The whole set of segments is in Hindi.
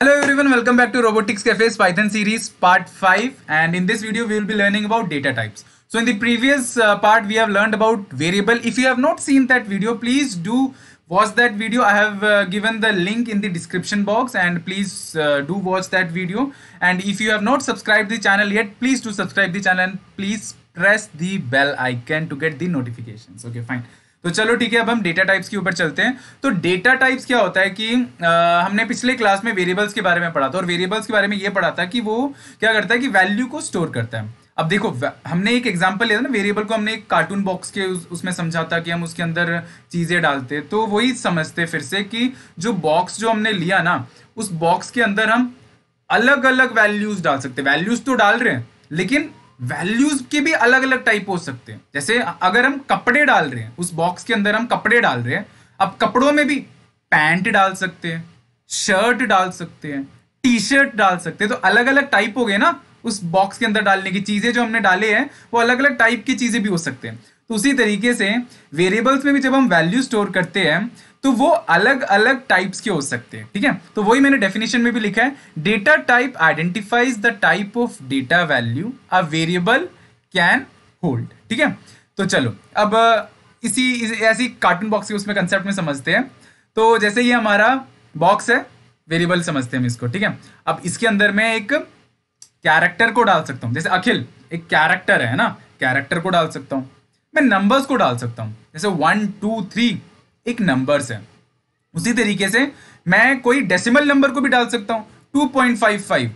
Hello everyone, welcome back to Robotics Cafe's Python series part 5 and in this video we will be learning about data types. So in the previous uh, part we have learned about variable. If you have not seen that video, please do watch that video. I have uh, given the link in the description box and please uh, do watch that video. And if you have not subscribed the channel yet, please do subscribe the channel and please press the bell icon to get the notifications. Okay, fine. तो चलो ठीक है अब हम डेटा टाइप्स के ऊपर चलते हैं तो डेटा टाइप्स क्या होता है कि आ, हमने पिछले क्लास में वेरिएबल्स के बारे में पढ़ा था और वेरिएबल्स के बारे में ये पढ़ा था कि वो क्या करता है कि वैल्यू को स्टोर करता है अब देखो हमने एक एग्जाम्पल लिया था ना वेरिएबल को हमने एक कार्टून बॉक्स के उस, उसमें समझा था कि हम उसके अंदर चीज़ें डालते तो वही समझते फिर से कि जो बॉक्स जो हमने लिया ना उस बॉक्स के अंदर हम अलग अलग वैल्यूज डाल सकते वैल्यूज तो डाल रहे हैं लेकिन वैल्यूज के भी अलग अलग टाइप हो सकते हैं जैसे अगर हम कपड़े डाल रहे हैं उस बॉक्स के अंदर हम कपड़े डाल रहे हैं अब कपड़ों में भी पैंट डाल सकते हैं शर्ट डाल सकते हैं टी शर्ट डाल सकते हैं तो अलग अलग टाइप हो गए ना उस बॉक्स के अंदर डालने की चीज़ें जो हमने डाले हैं वो अलग अलग टाइप की चीज़ें भी हो सकते हैं तो उसी तरीके से वेरिएबल्स में भी जब हम वैल्यू स्टोर करते हैं तो वो अलग अलग टाइप्स के हो सकते हैं ठीक है तो वही मैंने डेफिनेशन में भी लिखा है data type identifies the type of data value a variable can hold ठीक है तो चलो अब इसी ऐसी कार्टून बॉक्स उसमें कंसेप्ट में समझते हैं तो जैसे ये हमारा बॉक्स है वेरिएबल समझते हैं हम इसको ठीक है अब इसके अंदर मैं एक कैरेक्टर को डाल सकता हूँ जैसे अखिल एक कैरेक्टर है ना कैरेक्टर को डाल सकता हूँ मैं नंबर्स को डाल सकता हूँ जैसे वन टू थ्री एक नंबर्स है उसी तरीके से मैं कोई डेसिमल नंबर को भी डाल सकता हूँ 2.55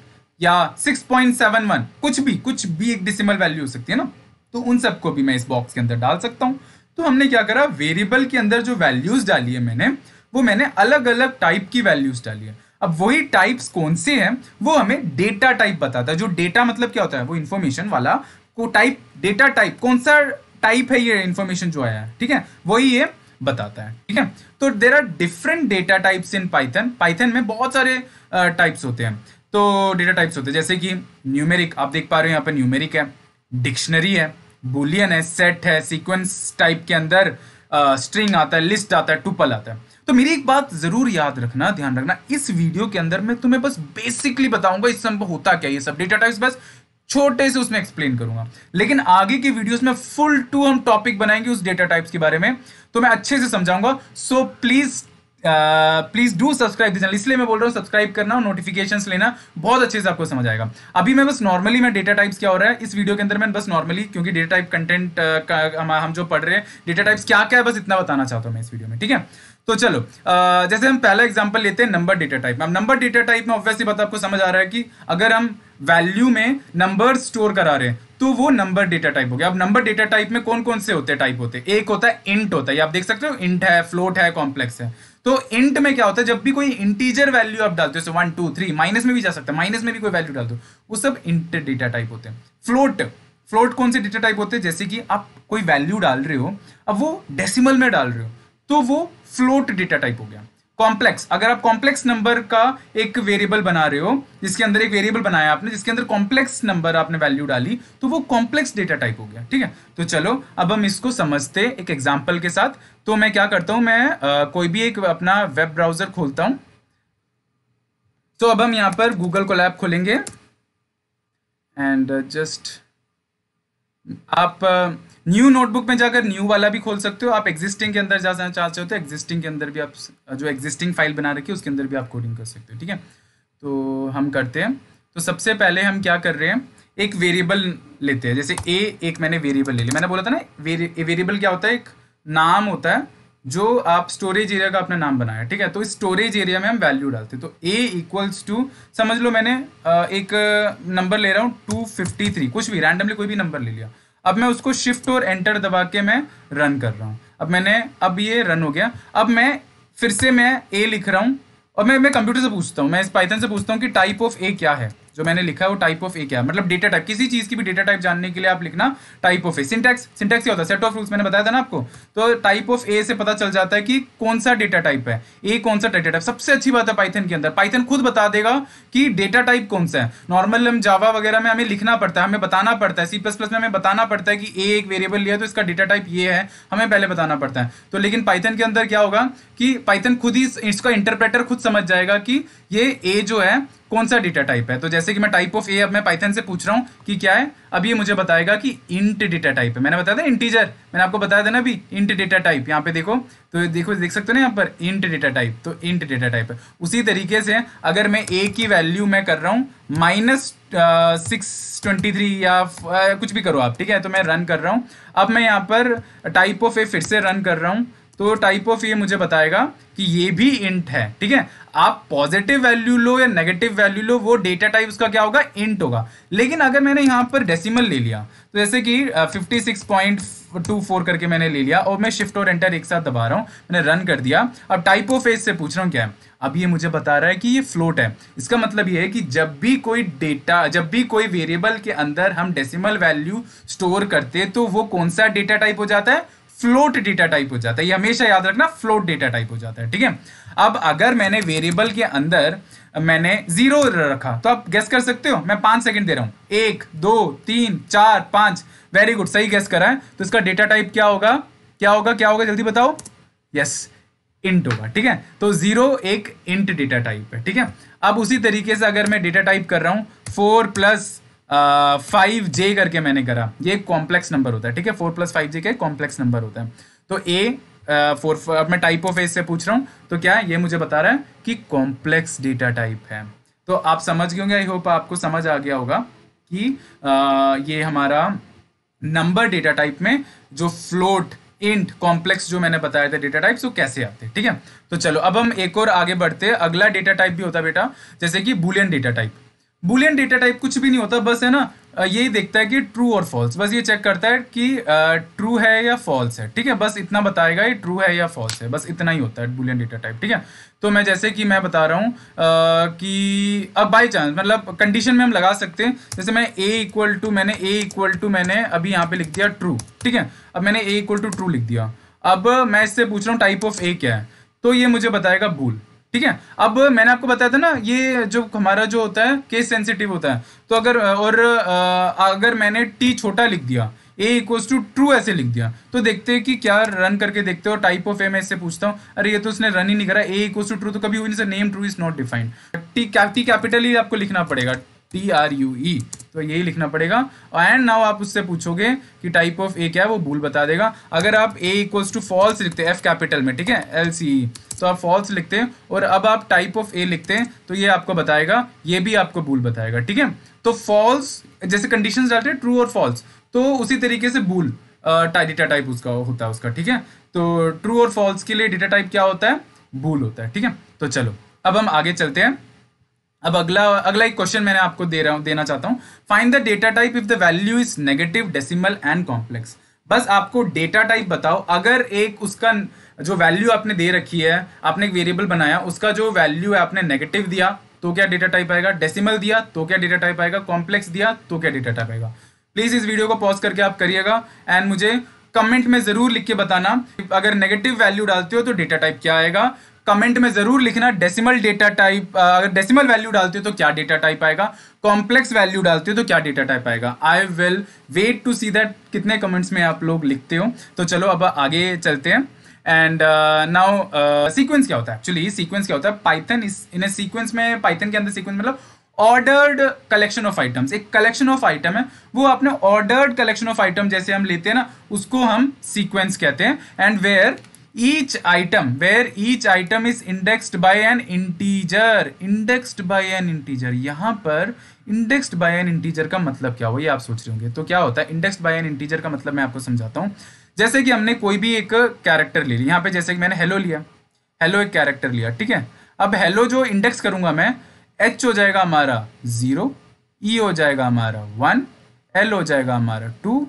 या 6.71 कुछ भी कुछ भी एक डेसिमल वैल्यू हो सकती है ना तो उन सबको भी मैं इस बॉक्स के अंदर डाल सकता हूँ तो हमने क्या करा वेरिएबल के अंदर जो वैल्यूज डाली है मैंने वो मैंने अलग अलग टाइप की वैल्यूज डाली है अब वही टाइप्स कौन से हैं वो हमें डेटा टाइप बताता है जो डेटा मतलब क्या होता है वो इन्फॉर्मेशन वाला को टाइप डेटा टाइप कौन सा टाइप है ये इन्फॉर्मेशन जो आया है ठीक है वही है बताता है ठीक है तो there are different data types in Python Python में बहुत सारे टाइप्स होते हैं तो डेटा टाइप्स होते हैं जैसे कि न्यूमेरिक आप देख पा रहे हो यहाँ पर न्यूमेरिक है डिक्शनरी है बुलियन है सेट है सीक्वेंस टाइप के अंदर स्ट्रिंग आता है लिस्ट आता है टूपल आता है तो मेरी एक बात जरूर याद रखना ध्यान रखना इस वीडियो के अंदर मैं तुम्हें बस बेसिकली बताऊंगा इस समय होता क्या ये सब डेटा टाइप्स बस छोटे से उसमें एक्सप्लेन करूंगा लेकिन आगे की वीडियोस में फुल टू हम टॉपिक बनाएंगे उस डेटा टाइप्स के बारे में तो मैं अच्छे से समझाऊंगा so please please do subscribe channel इसलिए मैं बोल रहा हूँ सब्सक्राइब करना और नोटिफिकेशन लेना बहुत अच्छे से आपको समझ आएगा अभी मैं बस नॉर्मली मैं डेटा टाइप्स क्या हो रहा है इस वीडियो के अंदर मैं बस नॉर्मली क्योंकि डेटा टाइप कंटेंट का हम, जो पढ़ रहे हैं डेटा टाइप्स क्या क्या है बस इतना बताना चाहता हूँ मैं इस वीडियो में ठीक है तो चलो uh, जैसे हम पहला एग्जाम्पल लेते हैं नंबर डेटा टाइप अब नंबर डेटा टाइप में ऑब्वियसली बात आपको समझ आ रहा है कि अगर हम वैल्यू में नंबर स्टोर करा रहे हैं तो वो नंबर डेटा टाइप हो गया अब नंबर डेटा टाइप में कौन कौन से होते हैं टाइप होते हैं एक होता है इंट होता है आप देख सकते हो इंट है फ्लोट है कॉम्प्लेक्स है तो इंट में क्या होता है जब भी कोई इंटीजर वैल्यू आप डालते हो वन टू थ्री माइनस में भी जा सकता है माइनस में भी कोई वैल्यू डालते हो वो सब इंट डेटा टाइप होते हैं फ्लोट फ्लोट कौन से डेटा टाइप होते हैं जैसे कि आप कोई वैल्यू डाल रहे हो अब वो डेसिमल में डाल रहे हो तो वो फ्लोट डेटा टाइप हो गया कॉम्प्लेक्स अगर आप कॉम्प्लेक्स नंबर का एक वेरिएबल बना रहे हो जिसके अंदर एक वेरिएबल बनाया आपने जिसके अंदर कॉम्प्लेक्स नंबर आपने वैल्यू डाली तो वो कॉम्प्लेक्स डेटा टाइप हो गया ठीक है तो चलो अब हम इसको समझते एक एग्जाम्पल के साथ तो मैं क्या करता हूं मैं आ, कोई भी एक अपना वेब ब्राउजर खोलता हूं तो अब हम यहां पर गूगल को लैब खोलेंगे एंड जस्ट uh, आप uh, न्यू नोटबुक में जाकर न्यू वाला भी खोल सकते हो आप एग्जिस्टिंग के अंदर जाना चाहते हो तो एग्जिस्टिंग के अंदर भी आप जो एग्जिस्टिंग फाइल बना रखी है उसके अंदर भी आप कोडिंग कर सकते हो ठीक है तो हम करते हैं तो सबसे पहले हम क्या कर रहे हैं एक वेरिएबल लेते हैं जैसे ए एक मैंने वेरिएबल ले लिया मैंने बोला था ना वेरिएबल क्या होता है एक नाम होता है जो आप स्टोरेज एरिया का अपना नाम बनाया ठीक है तो इस स्टोरेज एरिया में हम वैल्यू डालते हैं तो ए इक्वल्स टू समझ लो मैंने एक नंबर ले रहा हूँ टू फिफ्टी थ्री कुछ भी रैंडमली कोई भी नंबर ले लिया अब मैं उसको शिफ्ट और एंटर दबा के मैं रन कर रहा हूँ अब मैंने अब ये रन हो गया अब मैं फिर से मैं ए लिख रहा हूँ और मैं मैं कंप्यूटर से पूछता हूँ मैं इस पाइथन से पूछता हूँ कि टाइप ऑफ ए क्या है जो मैंने लिखा है वो टाइप ऑफ ए क्या है मतलब डेटा टाइप किसी चीज की भी डेटा टाइप जानने के लिए आप लिखना type of a syntax syntax क्या होता है सेट ऑफ रूल्स मैंने बताया था ना आपको तो टाइप ऑफ ए से पता चल जाता है कि कौन सा डेटा टाइप है ए कौन सा डेटा टाइप सबसे अच्छी बात है पाइथन के अंदर पाइथन खुद बता देगा कि डेटा टाइप कौन सा है नॉर्मल हम जावा वगैरह में हमें लिखना पड़ता है हमें बताना पड़ता है सी प्लस प्लस में हमें बताना पड़ता है कि ए एक वेरिएबल लिया तो इसका डेटा टाइप ये है हमें पहले बताना पड़ता है तो लेकिन पाइथन के अंदर क्या होगा कि पाइथन खुद ही इसका इंटरप्रेटर खुद समझ जाएगा कि ये ए जो है कौन सा डेटा टाइप है तो जैसे कि मैं टाइप ऑफ ए अब मैं पाइथन से पूछ रहा हूँ कि क्या है अब ये मुझे बताएगा कि इंट डेटा टाइप है मैंने बताया था इंटीजर मैंने आपको बताया था ना अभी इंट डेटा टाइप यहाँ पे देखो तो देखो देख सकते हो ना यहाँ पर इंट डेटा टाइप तो इंट डेटा टाइप है उसी तरीके से अगर मैं ए की वैल्यू मैं कर रहा हूँ माइनस सिक्स ट्वेंटी थ्री या uh, कुछ भी करो आप ठीक है तो मैं रन कर रहा हूँ अब मैं यहाँ पर टाइप ऑफ ए फिर से रन कर रहा हूँ तो टाइप ऑफ ये मुझे बताएगा कि ये भी इंट है ठीक है आप पॉजिटिव वैल्यू लो या नेगेटिव वैल्यू लो वो डेटा टाइप उसका क्या होगा इंट होगा लेकिन अगर मैंने यहां पर डेसिमल ले लिया तो जैसे कि fifty six point two four करके मैंने ले लिया और मैं शिफ्ट और एंटर एक साथ दबा रहा हूँ मैंने रन कर दिया अब टाइप ऑफ एज से पूछ रहा हूँ क्या है अब ये मुझे बता रहा है कि ये फ्लोट है इसका मतलब ये है कि जब भी कोई डेटा जब भी कोई वेरिएबल के अंदर हम डेसिमल वैल्यू स्टोर करते तो वो कौन सा डेटा टाइप हो जाता है फ्लोट डेटा टाइप हो जाता है ये हमेशा याद रखना फ्लोट डेटा टाइप हो जाता है ठीक है अब अगर मैंने वेरिएबल के अंदर मैंने जीरो रखा तो आप गैस कर सकते हो मैं पांच सेकंड दे रहा हूं एक दो तीन चार पांच वेरी गुड सही गैस करा है तो इसका डेटा टाइप क्या होगा क्या होगा क्या होगा जल्दी बताओ यस इंट होगा ठीक है तो जीरो एक इंट डेटा टाइप है ठीक है अब उसी तरीके से अगर मैं डेटा टाइप कर रहा हूं फोर प्लस फाइव जे करके मैंने करा ये कॉम्प्लेक्स नंबर होता है ठीक है फोर प्लस फाइव जे का कॉम्प्लेक्स नंबर होता है तो ए फोर अब मैं टाइप ऑफ एज से पूछ रहा हूँ तो क्या ये मुझे बता रहा है कि कॉम्प्लेक्स डेटा टाइप है तो आप समझ गए होंगे आई होप आपको समझ आ गया होगा कि आ, ये हमारा नंबर डेटा टाइप में जो फ्लोट इंट कॉम्प्लेक्स जो मैंने बताया था डेटा टाइप वो कैसे आते हैं ठीक है तो चलो अब हम एक और आगे बढ़ते हैं अगला डेटा टाइप भी होता है बेटा जैसे कि Boolean data type Boolean data type कुछ भी नहीं होता बस है ना यही देखता है कि ट्रू और फॉल्स बस ये चेक करता है कि ट्रू है या फॉल्स है ठीक है बस इतना बताएगा ये ट्रू है या फॉल्स है बस इतना ही होता है बुलियन डेटा टाइप ठीक है तो मैं जैसे कि मैं बता रहा हूँ कि अब बाई चांस मतलब कंडीशन में हम लगा सकते हैं जैसे मैं ए इक्वल टू मैंने ए इक्वल टू मैंने अभी यहाँ पे लिख दिया ट्रू ठीक है अब मैंने ए इक्वल टू ट्रू लिख दिया अब मैं इससे पूछ रहा हूँ टाइप ऑफ ए क्या है तो ये मुझे बताएगा बुल ठीक है अब मैंने आपको बताया था ना ये जो हमारा जो होता है केस सेंसिटिव होता है तो अगर और अगर मैंने टी छोटा लिख दिया ए इक्वल्स टू ट्रू ऐसे लिख दिया तो देखते हैं कि क्या रन करके देखते हो टाइप ऑफ ए मैं इससे पूछता हूँ अरे ये तो उसने रन ही नहीं करा ए इक्वल्स टू ट्रू तो कभी हुई नहीं sir name true is not defined T capital ही आपको लिखना पड़ेगा टी आर यू ई तो यही लिखना पड़ेगा एंड नाउ आप उससे पूछोगे कि टाइप ऑफ ए क्या है वो भूल बता देगा अगर आप ए इक्वल्स टू फॉल्स लिखते हैं एफ कैपिटल में ठीक है एल सी ई तो आप फॉल्स लिखते हैं और अब आप टाइप ऑफ ए लिखते हैं तो ये आपको बताएगा ये भी आपको भूल बताएगा ठीक है तो फॉल्स जैसे कंडीशन डालते हैं ट्रू और फॉल्स तो उसी तरीके से भूल डेटा टाइप उसका होता है उसका ठीक है तो ट्रू और फॉल्स के लिए डेटा टाइप क्या होता है भूल होता है ठीक है तो चलो अब हम आगे चलते हैं अब अगला अगला एक क्वेश्चन मैंने आपको दे रहा हूं देना चाहता हूं find the data type if the value is negative decimal and complex बस आपको डेटा टाइप बताओ अगर एक उसका जो वैल्यू आपने दे रखी है आपने एक वेरिएबल बनाया उसका जो वैल्यू है आपने नेगेटिव दिया तो क्या डेटा टाइप आएगा डेसिमल दिया तो क्या डेटा टाइप आएगा कॉम्प्लेक्स दिया तो क्या डेटा टाइप आएगा प्लीज इस वीडियो को पॉज करके आप करिएगा एंड मुझे कमेंट में जरूर लिख के बताना अगर नेगेटिव वैल्यू डालते हो तो डेटा टाइप क्या आएगा कमेंट में जरूर लिखना डेसिमल डेटा टाइप अगर डेसिमल वैल्यू डालते हो तो क्या डेटा टाइप आएगा कॉम्प्लेक्स वैल्यू डालते हो तो क्या डेटा टाइप आएगा I will wait to see that कितने कमेंट्स में आप लोग लिखते हो तो चलो अब आगे चलते हैं एंड नाउ सीक्वेंस क्या होता है एक्चुअली सीक्वेंस क्या होता है पाइथन इन सीक्वेंस में पाइथन के अंदर सीक्वेंस मतलब ऑर्डर्ड कलेक्शन ऑफ आइटम्स एक कलेक्शन ऑफ आइटम है वो अपने ऑर्डर्ड कलेक्शन ऑफ आइटम जैसे हम लेते हैं ना उसको हम सीक्वेंस कहते हैं and where each item where each item is indexed by an integer indexed by an integer यहां पर indexed by an integer का मतलब क्या हुआ ये आप सोच रहे होंगे तो क्या होता है indexed by an integer का मतलब मैं आपको समझाता हूं जैसे कि हमने कोई भी एक कैरेक्टर ले लिया यहाँ पे जैसे कि मैंने हेलो लिया हेलो एक कैरेक्टर लिया ठीक है अब हेलो जो इंडेक्स करूंगा मैं एच हो जाएगा हमारा जीरो ई e हो जाएगा हमारा वन एल हो जाएगा हमारा टू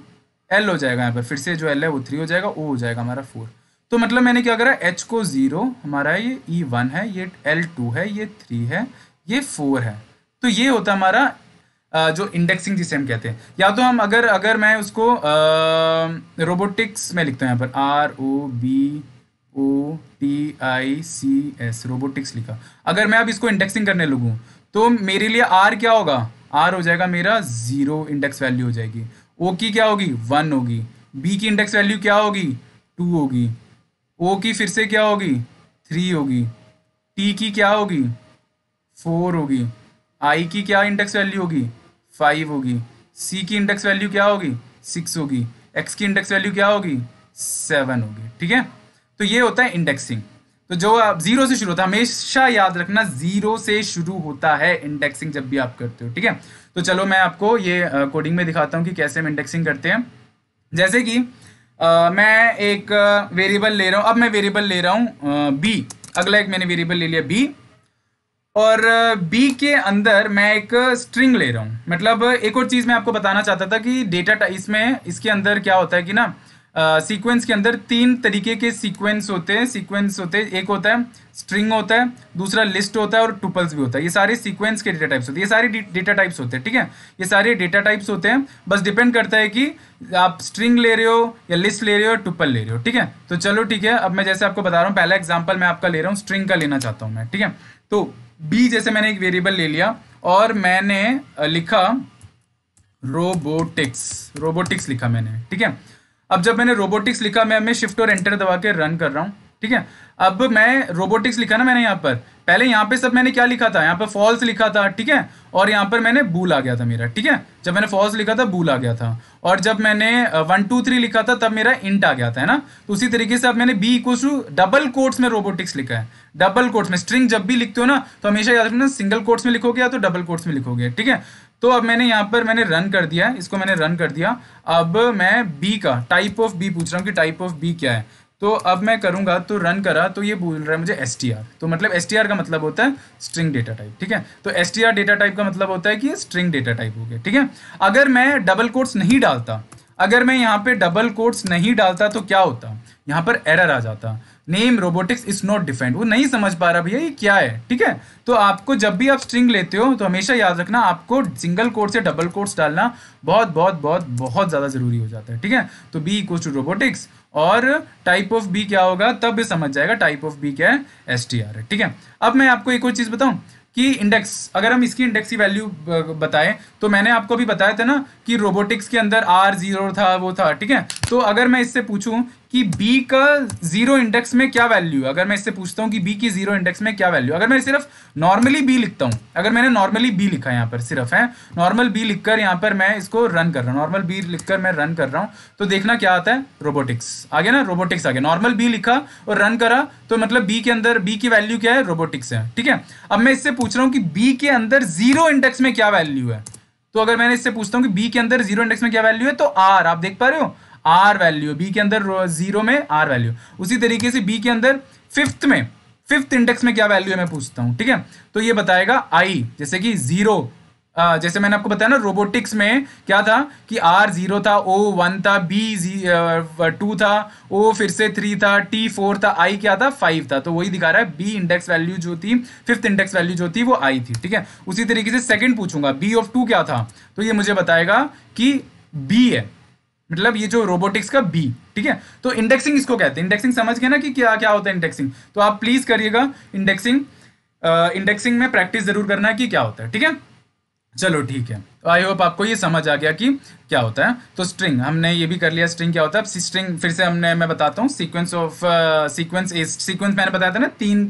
एल हो जाएगा यहाँ पर फिर से जो एल है वो थ्री हो जाएगा ओ हो जाएगा हमारा फोर तो मतलब मैंने क्या करा एच को ज़ीरो हमारा ये ई e वन है ये एल टू है ये थ्री है ये फोर है तो ये होता हमारा जो इंडेक्सिंग जिसे हम कहते हैं या तो हम अगर अगर मैं उसको रोबोटिक्स में लिखता हूँ यहाँ पर R O B O T I C S robotics लिखा अगर मैं अब इसको इंडेक्सिंग करने लगूँ तो मेरे लिए आर क्या होगा आर हो जाएगा मेरा ज़ीरो इंडेक्स वैल्यू हो जाएगी ओ की क्या होगी वन होगी बी की इंडेक्स वैल्यू क्या होगी टू होगी ओ की फिर से क्या होगी थ्री होगी टी की क्या होगी फोर होगी आई की क्या इंडेक्स वैल्यू होगी फाइव होगी सी की इंडेक्स वैल्यू क्या होगी सिक्स होगी एक्स की इंडेक्स वैल्यू क्या होगी सेवन होगी ठीक है तो ये होता है इंडेक्सिंग तो जो आप जीरो से शुरू होता है हमेशा याद रखना जीरो से शुरू होता है इंडेक्सिंग जब भी आप करते हो ठीक है तो चलो मैं आपको ये कोडिंग में दिखाता हूँ कि कैसे हम इंडेक्सिंग करते हैं जैसे कि मैं एक वेरिएबल ले रहा हूँ अब मैं वेरिएबल ले रहा हूँ बी अगला एक मैंने वेरिएबल ले लिया बी और बी के अंदर मैं एक स्ट्रिंग ले रहा हूँ मतलब एक और चीज़ मैं आपको बताना चाहता था कि डेटा इसमें इसके अंदर क्या होता है कि ना सीक्वेंस के अंदर तीन तरीके के सीक्वेंस होते हैं सीक्वेंस होते हैं एक होता है स्ट्रिंग होता है दूसरा लिस्ट होता है और टुपल्स भी होता है ये सारे सीक्वेंस के डेटा टाइप्स होते हैं ये सारे डेटा टाइप्स होते हैं ठीक है ये सारे डेटा टाइप्स होते हैं बस डिपेंड करता है कि आप स्ट्रिंग ले रहे हो या लिस्ट ले रहे हो टुपल ले रहे हो ठीक है तो चलो ठीक है अब मैं जैसे आपको बता रहा हूँ पहला एग्जाम्पल मैं आपका ले रहा हूँ स्ट्रिंग का लेना चाहता हूँ मैं ठीक है तो बी जैसे मैंने एक वेरिएबल ले लिया और मैंने लिखा रोबोटिक्स रोबोटिक्स लिखा मैंने ठीक है अब जब मैंने रोबोटिक्स लिखा मैं मैं शिफ्ट और एंटर दबा के रन कर रहा हूँ ठीक है अब मैं रोबोटिक्स लिखा ना मैंने यहाँ पर पहले यहाँ पे सब मैंने क्या लिखा था यहाँ पर फॉल्स लिखा था ठीक है और यहाँ पर मैंने बूल आ गया था मेरा ठीक है जब मैंने फॉल्स लिखा था बूल आ गया था और जब मैंने वन टू थ्री लिखा था तब मेरा इंट आ गया था है ना तो उसी तरीके से अब मैंने B equal to double quotes में रोबोटिक्स लिखा है डबल कोर्ट्स में स्ट्रिंग जब भी लिखते हो ना तो हमेशा याद रखना सिंगल कोर्ट्स में लिखोगे या तो डबल कोर्ट्स में लिखोगे ठीक है तो अब मैंने यहाँ पर मैंने रन कर दिया है इसको मैंने रन कर दिया अब मैं बी का टाइप ऑफ बी पूछ रहा हूँ कि टाइप ऑफ बी क्या है तो अब मैं करूँगा तो रन करा तो ये बोल रहा है मुझे एस तो मतलब एस का मतलब होता है स्ट्रिंग डेटा टाइप ठीक है तो एस डेटा टाइप का मतलब होता है कि स्ट्रिंग डेटा टाइप हो गया ठीक है अगर मैं डबल कोर्ट्स नहीं डालता अगर मैं यहाँ पे डबल कोर्ट्स नहीं डालता तो क्या होता यहाँ पर एरर आ जाता name robotics is not defined वो नहीं समझ पा रहा भैया ये क्या है ठीक है तो आपको जब भी आप स्ट्रिंग लेते हो तो हमेशा याद रखना आपको सिंगल कोर्स या डबल कोर्स डालना बहुत बहुत बहुत बहुत ज़्यादा ज़रूरी हो जाता है ठीक है तो बी इक्व टू रोबोटिक्स और टाइप ऑफ बी क्या होगा तब भी समझ जाएगा टाइप ऑफ बी क्या है एस टी आर है ठीक है अब मैं आपको एक और चीज़ बताऊं कि इंडेक्स अगर हम इसकी इंडेक्स की वैल्यू बताएं तो मैंने आपको भी बताया था ना कि रोबोटिक्स के अंदर आर जीरो था वो था ठीक है तो अगर मैं इससे पूछूं कि बी का जीरो इंडेक्स में क्या वैल्यू है अगर मैं इससे पूछता हूँ कि बी की जीरो इंडेक्स में क्या वैल्यू अगर मैं सिर्फ नॉर्मली बी लिखता हूँ अगर मैंने नॉर्मली बी लिखा यहाँ पर सिर्फ है नॉर्मल बी लिखकर यहाँ पर मैं इसको रन कर रहा हूँ नॉर्मल बी लिखकर मैं रन कर रहा हूँ तो देखना क्या आता है रोबोटिक्स आ गया ना रोबोटिक्स आ गया नॉर्मल बी लिखा और रन करा तो मतलब बी के अंदर बी की वैल्यू क्या है रोबोटिक्स है ठीक है अब मैं इससे पूछ रहा हूँ कि बी के अंदर जीरो इंडेक्स में क्या वैल्यू है तो अगर मैंने इससे पूछता हूँ कि बी के अंदर जीरो इंडेक्स में क्या वैल्यू है तो आर आप देख पा रहे हो आर वैल्यू बी के अंदर जीरो में आर वैल्यू उसी तरीके से बी के अंदर फिफ्थ में फिफ्थ इंडेक्स में क्या वैल्यू है मैं पूछता हूँ ठीक है तो ये बताएगा आई जैसे कि जीरो जैसे मैंने आपको बताया ना रोबोटिक्स में क्या था कि आर जीरो था ओ वन था बी टू था ओ फिर से थ्री था टी फोर था आई क्या था फाइव था तो वही दिखा रहा है बी इंडेक्स वैल्यू जो थी फिफ्थ इंडेक्स वैल्यू जो थी वो आई थी ठीक है उसी तरीके से सेकंड पूछूंगा बी ऑफ टू क्या था तो ये मुझे बताएगा कि बी है मतलब ये जो रोबोटिक्स का बी ठीक है तो इंडेक्सिंग इसको कहते हैं इंडेक्सिंग समझ गए ना कि क्या क्या होता है इंडेक्सिंग तो आप प्लीज करिएगा इंडेक्सिंग इंडेक्सिंग में प्रैक्टिस जरूर करना है कि क्या होता है ठीक है चलो ठीक है आई होप आपको ये समझ आ गया कि क्या होता है तो स्ट्रिंग हमने ये भी कर लिया स्ट्रिंग क्या होता है स्ट्रिंग फिर से हमने मैं बताता हूँ सीक्वेंस ऑफ सीक्वेंस सीक्वेंस मैंने बताया था ना तीन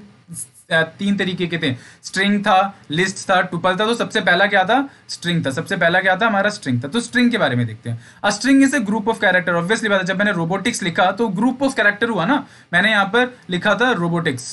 तीन तरीके के थे स्ट्रिंग था लिस्ट था टुपल था तो सबसे पहला क्या था स्ट्रिंग था सबसे पहला क्या था हमारा स्ट्रिंग था तो स्ट्रिंग के बारे में देखते हैं a string is a group of character obviously बात है जब मैंने रोबोटिक्स लिखा तो ग्रुप ऑफ कैरेक्टर हुआ ना मैंने यहाँ पर लिखा था रोबोटिक्स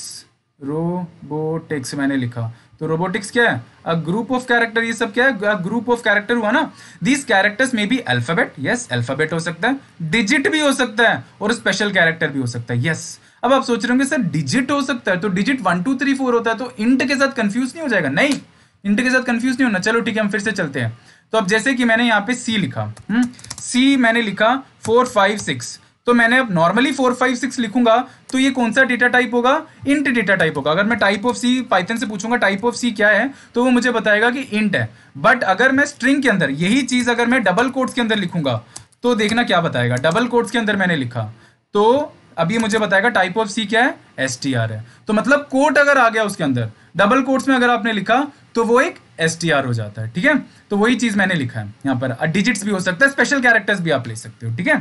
रोबोटिक्स मैंने लिखा तो रोबोटिक्स क्या है अ ग्रुप ऑफ कैरेक्टर ये सब क्या है ग्रुप ऑफ कैरेक्टर हुआ ना दीज कैरेक्टर्स में बी अल्फाबेट यस अल्फाबेट हो सकता है डिजिट भी हो सकता है और स्पेशल कैरेक्टर भी हो सकता है यस yes. अब आप सोच रहे होंगे सर डिजिट हो सकता है तो digit one two three four होता है तो इंट के साथ कंफ्यूज नहीं हो जाएगा नहीं इंट के साथ कंफ्यूज नहीं होना चलो ठीक है हम फिर से चलते हैं तो अब जैसे कि मैंने यहाँ पे सी लिखा सी हम्म, मैंने लिखा फोर फाइव सिक्स तो मैंने अब नॉर्मली फोर फाइव सिक्स लिखूंगा तो ये कौन सा डेटा टाइप होगा इंट डेटा टाइप होगा अगर मैं टाइप ऑफ सी पाइथन से पूछूंगा टाइप ऑफ सी क्या है तो वो मुझे बताएगा कि इंट है बट अगर मैं स्ट्रिंग के अंदर यही चीज अगर मैं डबल कोट्स के अंदर लिखूंगा तो देखना क्या बताएगा डबल कोट्स के अंदर मैंने लिखा तो अब ये मुझे बताएगा टाइप ऑफ सी क्या है एस टी आर है तो मतलब कोट अगर आ गया उसके अंदर डबल कोट्स में अगर आपने लिखा तो वो एक एस टी आर हो जाता है ठीक है तो वही चीज मैंने लिखा है यहाँ पर डिजिट्स भी हो सकता है स्पेशल कैरेक्टर्स भी आप ले सकते हो ठीक है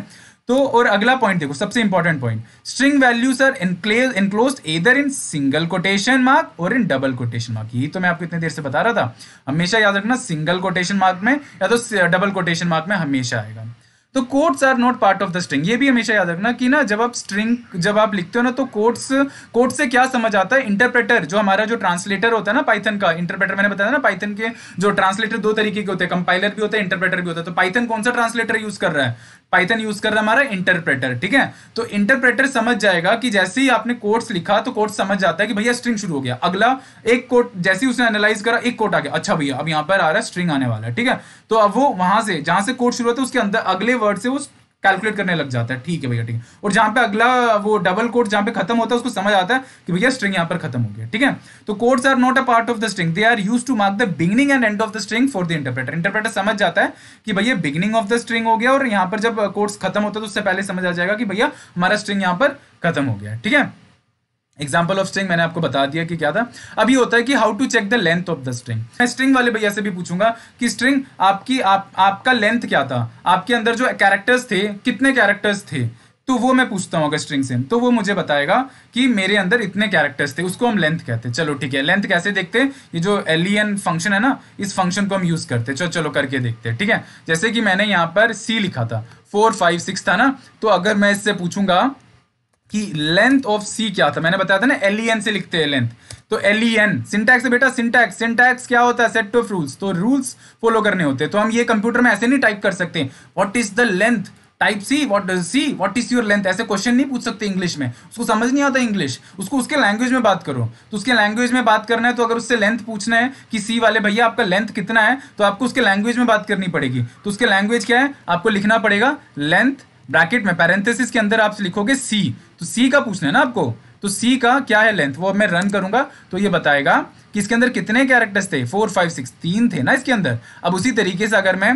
तो और अगला पॉइंट देखो सबसे important point string values are enclose enclose इधर इन सिंगल कोटेशन मार्क और इन डबल कोटेशन मार्क यही तो मैं आपको इतने देर से बता रहा था हमेशा याद रखना सिंगल कोटेशन मार्क में या तो डबल कोटेशन मार्क में हमेशा आएगा तो quotes are not part of the string ये भी हमेशा याद रखना कि ना जब आप स्ट्रिंग जब आप लिखते हो ना तो कोट्स कोट से क्या समझ आता है इंटरप्रेटर जो हमारा जो ट्रांसलेटर होता है ना पाइथन का इंटरप्रेटर मैंने बताया ना पाइथन के जो ट्रांसलेटर दो तरीके के होते हैं कंपाइलर भी होता है इंटरप्रेटर भी होता है तो पाइथन कौन सा ट्रांसलेटर यूज कर रहा है पाइथन यूज कर रहा है हमारा इंटरप्रेटर ठीक है तो इंटरप्रेटर समझ जाएगा कि जैसे ही आपने कोट्स लिखा तो कोट समझ जाता है कि भैया स्ट्रिंग शुरू हो गया अगला एक कोट जैसे ही उसने एनालाइज करा एक कोट आ गया अच्छा भैया अब यहाँ पर आ रहा है स्ट्रिंग आने वाला है ठीक है तो अब वो वहां से जहां से कोट शुरू होता है उसके अंदर अगले वर्ड से उस कैलकुलेट करने लग जाता है ठीक है भैया ठीक है और जहां पे अगला वो डबल कोट जहां पे खत्म होता है उसको समझ आता है कि भैया स्ट्रिंग यहां पर खत्म हो गया ठीक है तो quotes are not a part of the string they are use to mark the beginning and end of the string for the interpreter interpreter समझ जाता है कि भैया बिगनिंग ऑफ द स्ट्रिंग हो गया और यहाँ पर जब कोर्ट्स खत्म होता है तो उससे पहले समझ आ जाएगा कि भैया हमारा स्ट्रिंग यहाँ पर खत्म हो गया ठीक है एग्जाम्पल ऑफ स्ट्रिंग मैंने आपको बता दिया कि क्या था अभी होता है कि how to check the length of the string मैं स्ट्रिंग वाले भैया से भी पूछूंगा कि स्ट्रिंग आपकी आप आपका लेंथ क्या था आपके अंदर जो कैरेक्टर्स थे कितने कैरेक्टर्स थे तो वो मैं पूछता हूँ अगर स्ट्रिंग से तो वो मुझे बताएगा कि मेरे अंदर इतने कैरेक्टर्स थे उसको हम लेंथ कहते हैं चलो ठीक है लेंथ कैसे देखते हैं ये जो एलियन फंक्शन है ना इस फंक्शन को हम यूज करते हैं चलो चलो करके देखते हैं ठीक है जैसे कि मैंने यहाँ पर सी लिखा था फोर फाइव सिक्स था ना तो अगर मैं इससे पूछूंगा कि लेंथ ऑफ सी क्या था मैंने बताया था ना एल ई एन से लिखते हैं लेंथ तो एल ई एन सिंटैक्स बेटा सिंटैक्स सिंटैक्स क्या होता है सेट ऑफ रूल्स तो रूल्स फॉलो करने होते हैं तो हम ये कंप्यूटर में ऐसे नहीं टाइप कर सकते what is the length type C what does C what is your length ऐसे क्वेश्चन नहीं पूछ सकते इंग्लिश में उसको समझ नहीं आता इंग्लिश उसको उसके लैंग्वेज में बात करो तो उसके लैंग्वेज में बात करना है तो अगर उससे लेंथ पूछना है कि सी वाले भैया आपका लेंथ कितना है तो आपको उसके लैंग्वेज में बात करनी पड़ेगी तो उसके लैंग्वेज क्या है आपको लिखना पड़ेगा लेंथ ब्रैकेट में पैरेंथेसिस के अंदर आप लिखोगे सी तो सी का पूछना है ना आपको तो सी का क्या है लेंथ वो अब मैं रन करूंगा तो ये बताएगा कि इसके अंदर कितने कैरेक्टर्स थे फोर फाइव सिक्स तीन थे ना इसके अंदर अब उसी तरीके से अगर मैं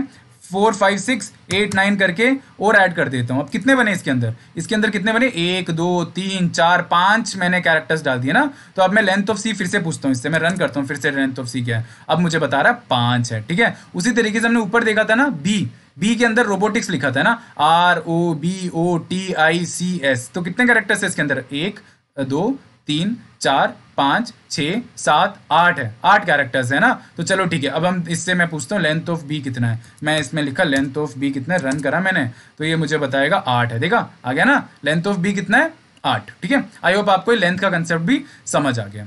four five six eight nine करके और ऐड कर देता हूँ अब कितने बने इसके अंदर इसके अंदर कितने बने एक दो तीन चार पाँच मैंने कैरेक्टर्स डाल दिए ना तो अब मैं लेंथ ऑफ सी फिर से पूछता हूँ इससे मैं रन करता हूँ फिर से लेंथ ऑफ सी क्या है अब मुझे बता रहा है पाँच है ठीक है उसी तरीके से हमने ऊपर देखा था ना बी बी के अंदर रोबोटिक्स लिखा था ना R O B O T I C S तो कितने कैरेक्टर्स है इसके अंदर एक दो तीन चार पाँच छः सात आठ है आठ कैरेक्टर्स है ना तो चलो ठीक है अब हम इससे मैं पूछता हूँ लेंथ ऑफ बी कितना है मैं इसमें लिखा लेंथ ऑफ बी कितना रन करा मैंने तो ये मुझे बताएगा आठ है देखा आ गया ना लेंथ ऑफ बी कितना है आठ ठीक है आई होप आपको लेंथ का कंसेप्ट भी समझ आ गया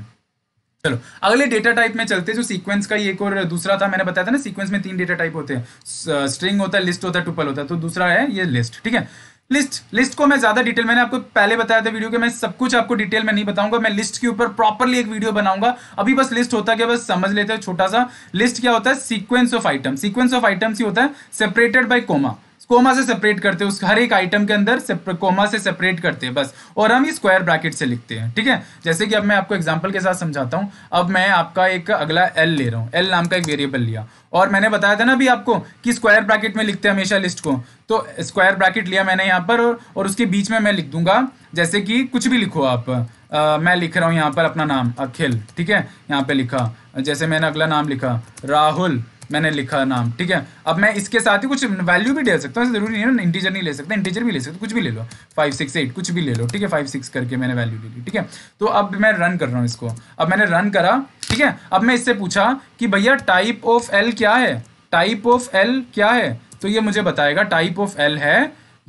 चलो अगले डेटा टाइप में चलते जो सीक्वेंस का ही एक और दूसरा था मैंने बताया था ना सीक्वेंस में तीन डेटा टाइप होते हैं स्ट्रिंग होता है लिस्ट होता है टुपल होता है तो दूसरा है ये लिस्ट ठीक है लिस्ट लिस्ट को मैं ज्यादा डिटेल मैंने आपको पहले बताया था वीडियो के मैं सब कुछ आपको डिटेल में नहीं बताऊंगा मैं लिस्ट के ऊपर प्रॉपरली एक वीडियो बनाऊंगा अभी बस लिस्ट होता है क्या बस समझ लेते हैं छोटा सा लिस्ट क्या होता है sequence of item sequence of items ही होता है सेपरेटेड बाय कोमा कोमा से सेपरेट करते हैं उस हर एक आइटम के अंदर कोमा से सेपरेट करते हैं बस और हम ये स्क्वायर ब्रैकेट से लिखते हैं ठीक है जैसे कि अब मैं आपको एग्जाम्पल के साथ समझाता हूँ अब मैं आपका एक अगला एल ले रहा हूँ एल नाम का एक वेरिएबल लिया और मैंने बताया था ना अभी आपको कि स्क्वायर ब्रैकेट में लिखते हैं हमेशा लिस्ट को तो स्क्वायर ब्रैकेट लिया मैंने यहाँ पर और उसके बीच में मैं लिख दूंगा जैसे कि कुछ भी लिखो आप आ, मैं लिख रहा हूँ यहाँ पर अपना नाम अखिल ठीक है यहाँ पे लिखा जैसे मैंने अगला नाम लिखा राहुल मैंने लिखा नाम ठीक है अब मैं इसके साथ ही कुछ वैल्यू भी दे सकता हूँ जरूरी नहीं है ना इंटीजर नहीं ले सकता इंटीजर भी ले सकता कुछ भी ले लो फाइव सिक्स एट कुछ भी ले लो ठीक है फाइव सिक्स करके मैंने वैल्यू ले ली ठीक है तो अब मैं रन कर रहा हूँ इसको अब मैंने रन करा ठीक है अब मैं इससे पूछा कि भैया टाइप ऑफ एल क्या है टाइप ऑफ एल क्या है तो ये मुझे बताएगा टाइप ऑफ एल है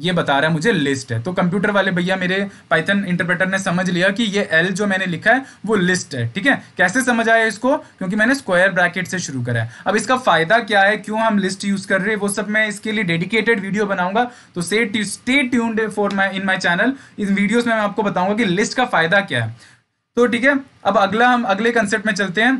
ये बता रहा है मुझे लिस्ट है तो कंप्यूटर वाले भैया मेरे पाइथन इंटरप्रेटर ने समझ लिया कि ये एल जो मैंने लिखा है वो लिस्ट है ठीक है कैसे समझ आया इसको क्योंकि मैंने स्क्वायर ब्रैकेट से शुरू करा है अब इसका फायदा क्या है क्यों हम लिस्ट यूज कर रहे हैं वो सब मैं इसके लिए डेडिकेटेड वीडियो बनाऊंगा तो so stay tuned for my in my channel इन वीडियोज में मैं आपको बताऊंगा कि लिस्ट का फायदा क्या है तो ठीक है अब अगला हम अगले कंसेप्ट में चलते हैं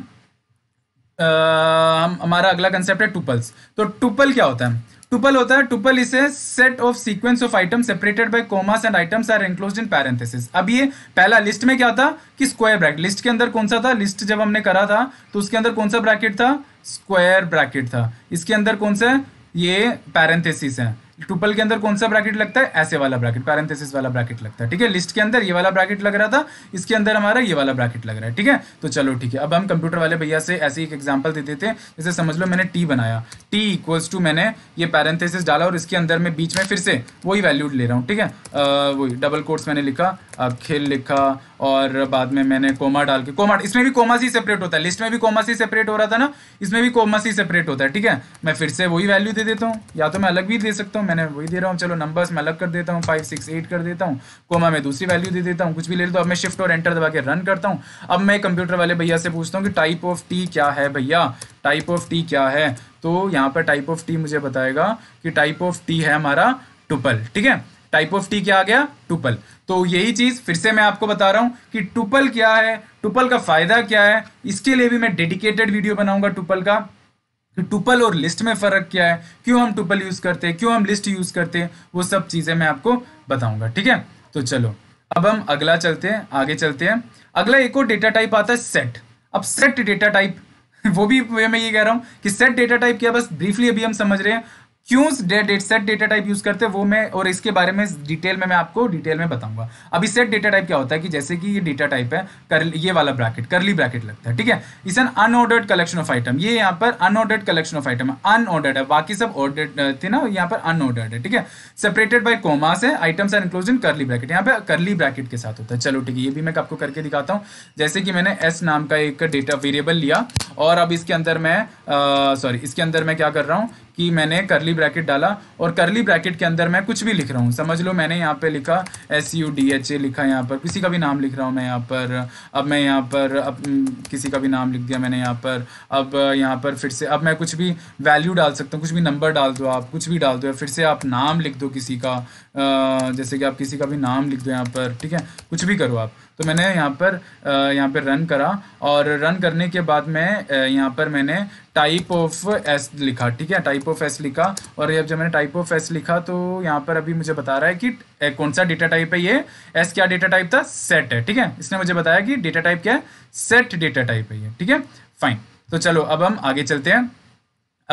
हम हमारा अगला कंसेप्ट है टुपल्स तो टुपल क्या होता है टुपल होता है tuple is a set of sequence of item separated by commas and items are enclose in parenthesis अब ये पहला लिस्ट में क्या था कि स्क्वायर ब्रैकेट लिस्ट के अंदर कौन सा था लिस्ट जब हमने करा था तो उसके अंदर कौन सा ब्रैकेट था स्क्वायर ब्रैकेट था इसके अंदर कौन सा ये पैरेंथेसिस है टुपल के अंदर कौन सा ब्रैकेट लगता है ऐसे वाला ब्रैकेट पैरेंथेसिस वाला ब्रैकेट लगता है ठीक है लिस्ट के अंदर ये वाला ब्रैकेट लग रहा था इसके अंदर हमारा ये वाला ब्रैकेट लग रहा है ठीक है तो चलो ठीक है अब हम कंप्यूटर वाले भैया से ऐसे एक एग्जाम्पल दे देते हैं जैसे समझ लो मैंने टी बनाया टी इक्वल्स टू मैंने ये पैरेंथेसिस डाला और इसके अंदर में बीच में फिर से वही वैल्यूड ले रहा हूँ ठीक है वही डबल कोर्स मैंने लिखा खेल लिखा और बाद में मैंने कोमा डाल के कोमा इसमें भी कोमा सी सेपरेट होता है लिस्ट में भी कोमा सी सेपरेट हो रहा था ना इसमें भी कोमा सी सेपरेट होता है ठीक है मैं फिर से वही वैल्यू दे देता हूँ या तो मैं अलग भी दे सकता हूँ मैंने वही दे रहा हूँ चलो नंबर्स मैं अलग कर देता हूँ फाइव सिक्स एट कर देता हूँ कोमा मैं दूसरी वैल्यू दे देता हूँ कुछ भी ले लेता तो हूँ अब मैं शिफ्ट और एंटर दबा के रन करता हूँ अब मैं कंप्यूटर वाले भैया से पूछता हूँ कि टाइप ऑफ टी क्या है भैया टाइप ऑफ टी क्या है तो यहाँ पर टाइप ऑफ टी मुझे बताएगा कि टाइप ऑफ टी है हमारा टुपल ठीक है टाइप ऑफ टी क्या आ गया टुपल तो यही चीज फिर से मैं आपको बता रहा हूं कि टुपल क्या है टुपल का फायदा क्या है इसके लिए भी मैं डेडिकेटेड वीडियो बनाऊंगा टुपल का तो टुपल और लिस्ट में फ़र्क क्या है क्यों हम टुपल यूज़ करते हैं क्यों हम लिस्ट यूज़ करते हैं वो सब चीज़ें मैं आपको बताऊंगा ठीक है तो चलो अब हम अगला चलते हैं आगे चलते हैं अगला एक और डेटा टाइप आता है सेट अब सेट डेटा टाइप वो भी मैं ये कह रहा हूं कि सेट डेटा टाइप क्या बस ब्रीफली अभी हम समझ रहे हैं क्यों सेट डेटा टाइप यूज करते हैं वो मैं और इसके बारे में डिटेल में मैं आपको डिटेल में बताऊंगा अभी सेट डेटा टाइप क्या होता है कि जैसे कि ये डेटा टाइप है कर ये वाला ब्रैकेट करली ब्रैकेट लगता है ठीक है is an unordered collection of item ये यहाँ पर अनऑर्डर्ड कलेक्शन ऑफ आइटम है अनऑर्डर्ड है बाकी सब ऑर्डर्ड थे ना यहाँ पर अनऑर्डर्ड है ठीक है सेपरेटेड बाई कोमास है items and enclose in curly bracket यहाँ पे करली ब्रैकेट के साथ होता है चलो ठीक है ये भी मैं आपको करके दिखाता हूँ जैसे कि मैंने एस नाम का एक डेटा वेरिएबल लिया और अब इसके अंदर मैं सॉरी इसके अंदर मैं क्या कर रहा हूँ कि मैंने करली ब्रैकेट डाला और करली ब्रैकेट के अंदर मैं कुछ भी लिख रहा हूँ समझ लो मैंने यहाँ पे लिखा S U D H A लिखा यहाँ पर किसी का भी नाम लिख रहा हूँ मैं यहाँ पर अब मैं यहाँ पर अब हम्म, किसी का भी नाम लिख दिया मैंने यहाँ पर अब यहाँ पर फिर से अब मैं कुछ भी वैल्यू डाल सकता हूँ कुछ भी नंबर डाल दो आप कुछ भी डाल दो फिर से आप नाम लिख दो किसी का जैसे कि आप किसी का भी नाम लिख दो यहाँ पर ठीक है कुछ भी करो आप तो मैंने यहाँ पर यहाँ पर रन करा और रन करने के बाद मैं यहाँ पर मैंने टाइप ऑफ एस लिखा ठीक है टाइप ऑफ एस लिखा और जब मैंने टाइप ऑफ एस लिखा तो यहाँ पर अभी मुझे बता रहा है कि कौन सा डेटा टाइप है ये एस क्या डेटा टाइप था सेट है ठीक है इसने मुझे बताया कि डेटा टाइप क्या है सेट डेटा टाइप है ये ठीक है फाइन तो चलो अब हम आगे चलते हैं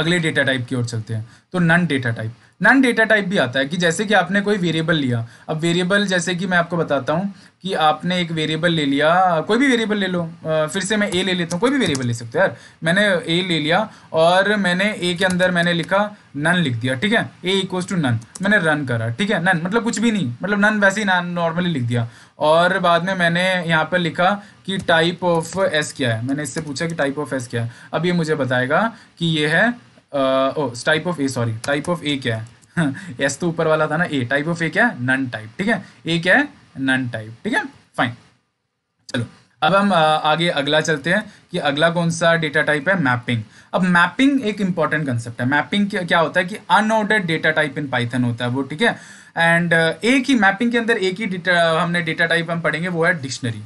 अगले डेटा टाइप की ओर चलते हैं तो none data type non data type भी आता है कि जैसे कि आपने कोई वेरिएबल लिया अब वेरिएबल जैसे कि मैं आपको बताता हूँ कि आपने एक वेरिएबल ले लिया कोई भी वेरिएबल ले लो फिर से मैं ए ले लेता हूँ कोई भी वेरिएबल ले सकते हो यार मैंने ए ले लिया और मैंने ए के अंदर मैंने लिखा नन लिख दिया ठीक है ए इक्व टू नन मैंने रन करा ठीक है नन मतलब कुछ भी नहीं मतलब नन वैसे ही नन नॉर्मली लिख दिया और बाद में मैंने यहाँ पर लिखा कि टाइप ऑफ एस क्या है मैंने इससे पूछा कि टाइप ऑफ एस क्या है अब ये मुझे बताएगा कि ये है O type of A sorry type of A क्या है एस तो ऊपर वाला था ना ए टाइप ऑफ ए क्या है नन टाइप ठीक है ए क्या है नन टाइप ठीक है फाइन चलो अब हम आगे अगला चलते हैं कि अगला कौन सा डेटा टाइप है मैपिंग अब मैपिंग एक इंपॉर्टेंट कंसेप्ट है मैपिंग क्या होता है कि unordered data type in Python होता है वो ठीक है एंड एक ही मैपिंग के अंदर एक ही डेटा हमने डेटा टाइप हम पढ़ेंगे वो है डिक्शनरी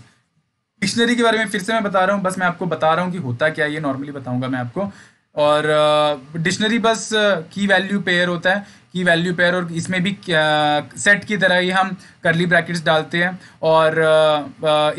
डिक्शनरी के बारे में फिर से मैं बता रहा हूँ बस मैं आपको बता रहा हूँ कि होता क्या है ये नॉर्मली बताऊंगा मैं आपको और डिक्शनरी बस की वैल्यू पेयर होता है की वैल्यू पेयर और इसमें भी सेट की तरह ही हम करली ब्रैकेट्स डालते हैं और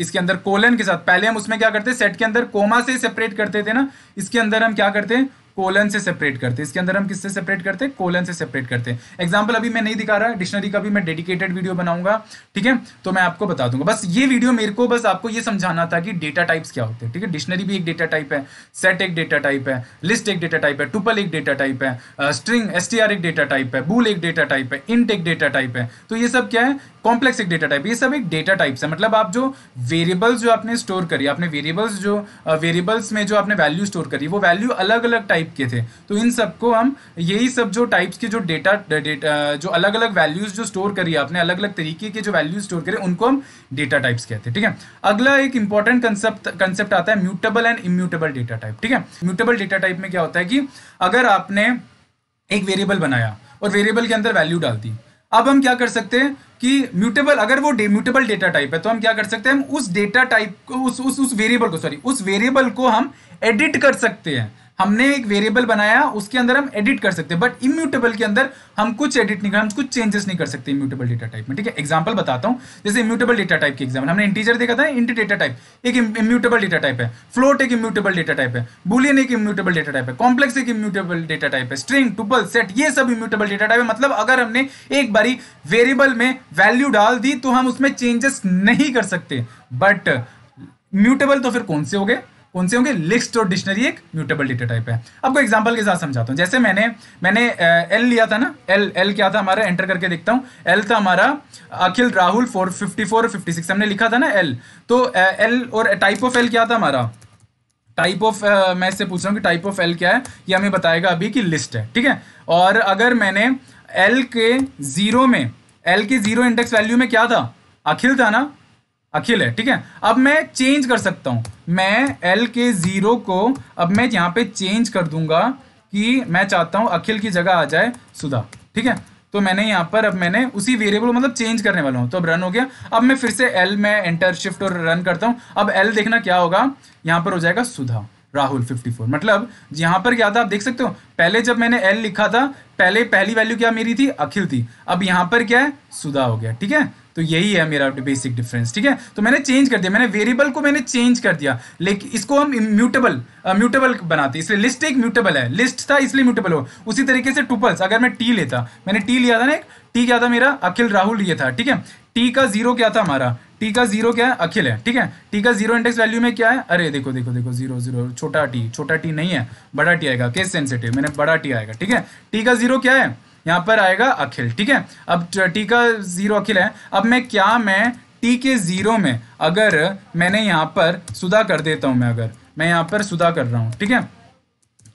इसके अंदर कोलन के साथ पहले हम उसमें क्या करते हैं सेट के अंदर कोमा से सेपरेट करते थे ना इसके अंदर हम क्या करते हैं कोलन से सेपरेट करते हैं इसके अंदर हम किससे सेपरेट करते हैं कोलन से सेपरेट करते हैं एग्जाम्पल अभी मैं नहीं दिखा रहा डिक्शनरी का भी मैं डेडिकेटेड वीडियो बनाऊंगा ठीक है तो मैं आपको बता दूंगा बस ये वीडियो मेरे को बस आपको ये समझाना था कि डेटा टाइप्स क्या होते हैं ठीक है डिक्शनरी भी एक डेटा टाइप है सेट एक डेटा टाइप है लिस्ट एक डेटा टाइप है टूपल एक डेटा टाइप है स्ट्रिंग एस एक डेटा टाइप है बूल एक डेटा टाइप है इंट एक डेटा टाइप है तो ये सब क्या है कॉम्प्लेक्स एक डेटा टाइप ये सब एक डेटा टाइप्स है मतलब आप जो वेरिएबल्स जो आपने स्टोर करी आपने वेरिएबल्स जो वेरिएबल्स में जो आपने वैल्यू स्टोर करी वो वैल्यू अलग अलग टाइप टाइप के थे तो इन सबको हम यही सब जो टाइप्स के जो डेटा जो अलग अलग वैल्यूज जो स्टोर करिए आपने अलग अलग तरीके के जो वैल्यूज स्टोर करे उनको हम डेटा टाइप्स कहते हैं ठीक है अगला एक इंपॉर्टेंट कंसेप्ट कंसेप्ट आता है mutable and immutable data type ठीक है म्यूटेबल डेटा टाइप में क्या होता है कि अगर आपने एक वेरिएबल बनाया और वेरिएबल के अंदर वैल्यू डाल दी अब हम क्या कर सकते हैं कि म्यूटेबल अगर वो म्यूटेबल डेटा टाइप है तो हम क्या कर सकते हैं हम उस डेटा टाइप को उस उस उस वेरिएबल को सॉरी उस वेरिएबल को हम एडिट कर सकते हैं हमने एक वेरिएबल बनाया उसके अंदर हम एडिट कर सकते हैं बट इम्यूटेबल के अंदर हम कुछ एडिट नहीं कर हम कुछ चेंजेस नहीं कर सकते इम्यूटेबल डेटा टाइप में ठीक है एग्जाम्पल बताता हूँ जैसे इम्यूटेबल डेटा टाइप के एग्जाम्पल हमने इंटीजर देखा था इंटी डेटा टाइप एक इम्यूटेबल डेटा टाइप है फ्लोट एक इम्यूटेबल डेटा टाइप है बुलियन एक इम्यूटेबल डेटा टाइप है कॉम्प्लेक्स एक इम्यूटेबल डेटा टाइप है स्ट्रिंग टुपल सेट ये सब इम्यूटेबल डेटा टाइप है मतलब अगर हमने एक बारी वेरिएबल में वैल्यू डाल दी तो हम उसमें चेंजेस नहीं कर सकते बट म्यूटेबल तो फिर कौन से हो गए कौन से होंगे लिस्ट और डिक्शनरी एक म्यूटेबल डेटा टाइप है आपको एग्जाम्पल के साथ समझाता हूँ जैसे मैंने मैंने एल लिया था ना एल एल क्या था हमारा एंटर करके देखता हूँ एल था हमारा Akhil Rahul four fifty four fifty six हमने लिखा था ना एल तो एल और टाइप ऑफ एल क्या था हमारा टाइप ऑफ uh, मैं इससे पूछ रहा हूँ कि टाइप ऑफ एल क्या है ये हमें बताएगा अभी कि लिस्ट है ठीक है और अगर मैंने एल के जीरो में एल के जीरो इंडेक्स वैल्यू में क्या था अखिल था ना अखिल है ठीक है अब मैं चेंज कर सकता हूं मैं एल के ज़ीरो को अब मैं यहां पे चेंज कर दूंगा कि मैं चाहता हूं अखिल की जगह आ जाए सुधा ठीक है तो मैंने यहां पर अब मैंने उसी वेरिएबल मतलब चेंज करने वाला हूं तो अब रन हो गया अब मैं फिर से एल में एंटर शिफ्ट और रन करता हूं अब एल देखना क्या होगा यहां पर हो जाएगा सुधा राहुल 54 मतलब यहां पर क्या था आप देख सकते हो पहले जब मैंने एल लिखा था पहले पहली वैल्यू क्या मेरी थी अखिल थी अब यहां पर क्या है सुधा हो गया ठीक है तो यही है मेरा बेसिक डिफरेंस ठीक है तो मैंने चेंज कर दिया मैंने वेरिएबल को मैंने चेंज कर दिया लेकिन इसको हम म्यूटेबल म्यूटेबल बनाते इसलिए लिस्ट एक म्यूटेबल है लिस्ट था इसलिए म्यूटेबल हो उसी तरीके से टूपल्स अगर मैं टी लेता मैंने टी लिया था ना एक टी क्या था मेरा अखिल राहुल ये था ठीक है टी का जीरो क्या था हमारा टी का जीरो क्या है अखिल है ठीक है टी का जीरो इंडेक्स वैल्यू में क्या है अरे देखो देखो देखो जीरो जीरो छोटा टी छोटा टी नहीं है बड़ा टी आएगा केस सेंसिटिव मैंने बड़ा टी आएगा ठीक है टी का जीरो क्या है यहाँ पर आएगा अखिल ठीक है अब टी का जीरो अखिल है अब मैं क्या मैं टी के जीरो में अगर मैंने यहाँ पर सुधा कर देता हूं मैं अगर मैं यहाँ पर सुधा कर रहा हूं ठीक है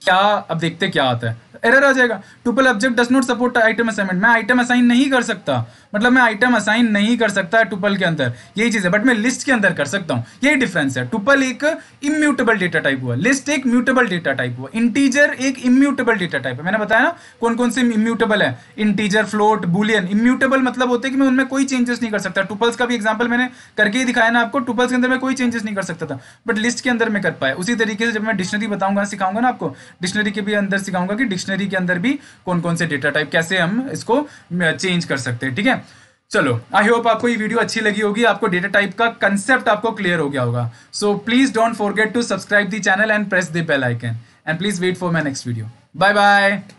क्या अब देखते क्या आता है एरर आ जाएगा tuple object does not support item assignment मैं आइटम असाइन नहीं कर सकता मतलब मैं आइटम असाइन नहीं कर सकता टूपल के अंदर यही चीज़ है बट मैं लिस्ट के अंदर कर सकता हूं यही डिफरेंस है टूपल एक इम्यूटेबल डेटा टाइप हुआ लिस्ट एक म्यूटेबल डेटा टाइप हुआ इंटीजर एक इम्यूटेबल डेटा टाइप है मैंने बताया ना कौन कौन से इम्यूटेबल मतलब है इंटीजर फ्लोट बुलियन इम्यूटेबल मतलब होते कि मैं उनमें कोई चेंजेस नहीं कर सकता टूपल्स का भी एग्जाम्पल मैंने करके ही दिखाया ना आपको टूपल्स के अंदर मैं कोई चेंजेस नहीं कर सकता था बट लिस्ट के अंदर मैं कर पाया उसी तरीके से जब मैं डिक्शनरी बताऊंगा सिखाऊंगा ना आपको डिक्शनरी के भी अंदर सिखाऊंगा कि डिक्शनरी डिक्शनरी के अंदर भी कौन कौन से डेटा टाइप कैसे हम इसको चेंज कर सकते हैं ठीक है चलो आई होप आपको ये वीडियो अच्छी लगी होगी आपको डेटा टाइप का कंसेप्ट आपको क्लियर हो गया होगा so please don't forget to subscribe the channel and press the bell icon and please wait for my next video bye bye